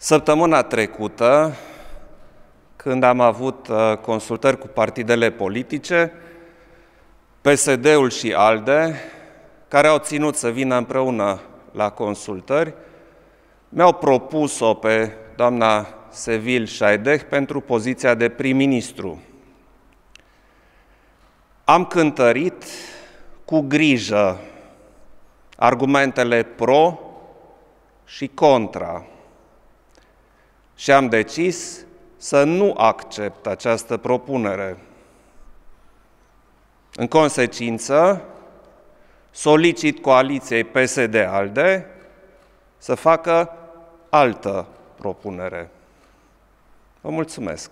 Săptămâna trecută, când am avut uh, consultări cu partidele politice, PSD-ul și ALDE, care au ținut să vină împreună la consultări, mi-au propus-o pe doamna Sevil Șaideh pentru poziția de prim-ministru. Am cântărit cu grijă argumentele pro și contra și am decis să nu accept această propunere. În consecință, solicit coaliției PSD-ALDE să facă altă propunere. Vă mulțumesc!